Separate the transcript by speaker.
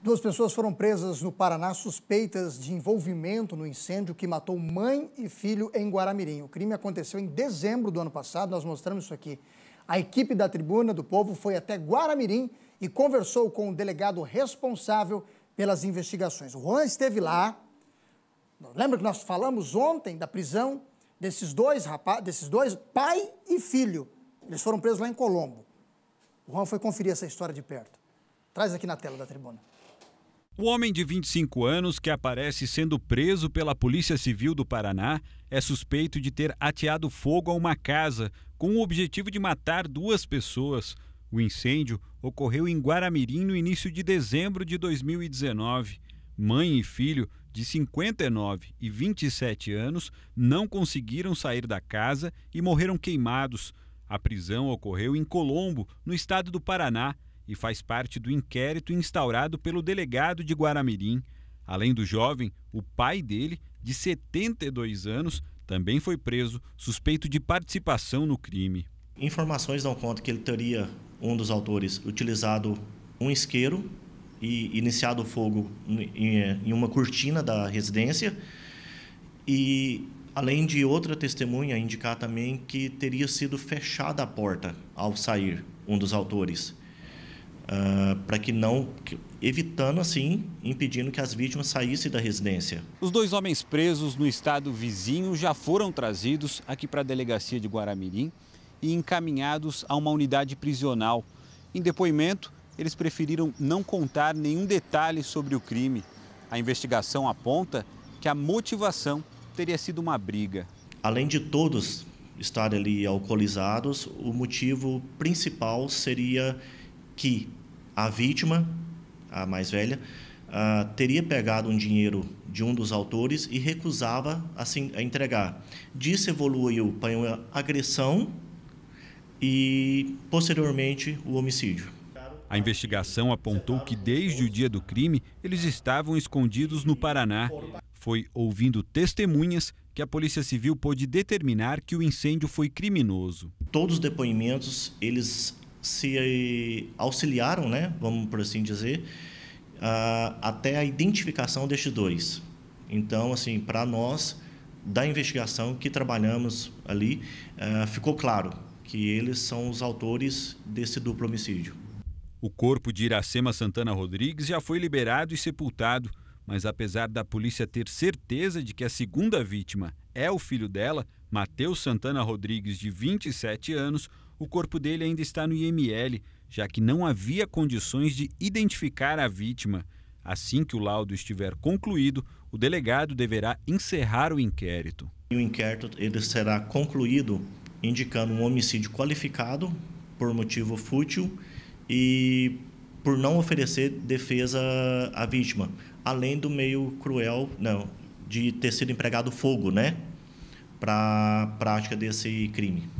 Speaker 1: Duas pessoas foram presas no Paraná suspeitas de envolvimento no incêndio que matou mãe e filho em Guaramirim. O crime aconteceu em dezembro do ano passado, nós mostramos isso aqui. A equipe da Tribuna do Povo foi até Guaramirim e conversou com o delegado responsável pelas investigações. O Juan esteve lá. Lembra que nós falamos ontem da prisão desses dois rapazes, desses dois pai e filho. Eles foram presos lá em Colombo. O Juan foi conferir essa história de perto. Traz aqui na tela da tribuna.
Speaker 2: O homem de 25 anos, que aparece sendo preso pela Polícia Civil do Paraná, é suspeito de ter ateado fogo a uma casa com o objetivo de matar duas pessoas. O incêndio ocorreu em Guaramirim no início de dezembro de 2019. Mãe e filho, de 59 e 27 anos, não conseguiram sair da casa e morreram queimados. A prisão ocorreu em Colombo, no estado do Paraná, e faz parte do inquérito instaurado pelo delegado de Guaramirim. Além do jovem, o pai dele, de 72 anos, também foi preso, suspeito de participação no crime.
Speaker 3: Informações dão conta que ele teria, um dos autores, utilizado um isqueiro e iniciado o fogo em uma cortina da residência. E, além de outra testemunha indicar também que teria sido fechada a porta ao sair um dos autores. Uh, ah, para que não que, evitando assim, impedindo que as vítimas saíssem da residência.
Speaker 2: Os dois homens presos no estado vizinho já foram trazidos aqui para a delegacia de Guaramirim e encaminhados a uma unidade prisional. Em depoimento, eles preferiram não contar nenhum detalhe sobre o crime. A investigação aponta que a motivação
Speaker 3: teria sido uma briga. Além de todos estarem ali alcoolizados, o motivo principal seria que a vítima, a mais velha, uh, teria pegado um dinheiro de um dos autores e recusava a, a entregar. Disso evoluiu para uma agressão e, posteriormente, o homicídio. A investigação apontou que, desde
Speaker 2: o dia do crime, eles estavam escondidos no Paraná. Foi ouvindo testemunhas
Speaker 3: que a Polícia Civil pôde determinar que o incêndio foi criminoso. Todos os depoimentos, eles se auxiliaram, né, vamos por assim dizer, uh, até a identificação destes dois. Então, assim, para nós da investigação que trabalhamos ali, uh, ficou claro que eles são os autores desse duplo homicídio. O corpo
Speaker 2: de Iracema Santana Rodrigues já foi liberado e sepultado, mas apesar da polícia ter certeza de que a segunda vítima é o filho dela, Matheus Santana Rodrigues, de 27 anos, o corpo dele ainda está no IML, já que não havia condições de identificar a vítima. Assim que o laudo estiver concluído, o delegado deverá encerrar
Speaker 3: o inquérito. o inquérito ele será concluído indicando um homicídio qualificado por motivo fútil e por não oferecer defesa à vítima, além do meio cruel, não, de ter sido empregado fogo, né, para prática desse crime.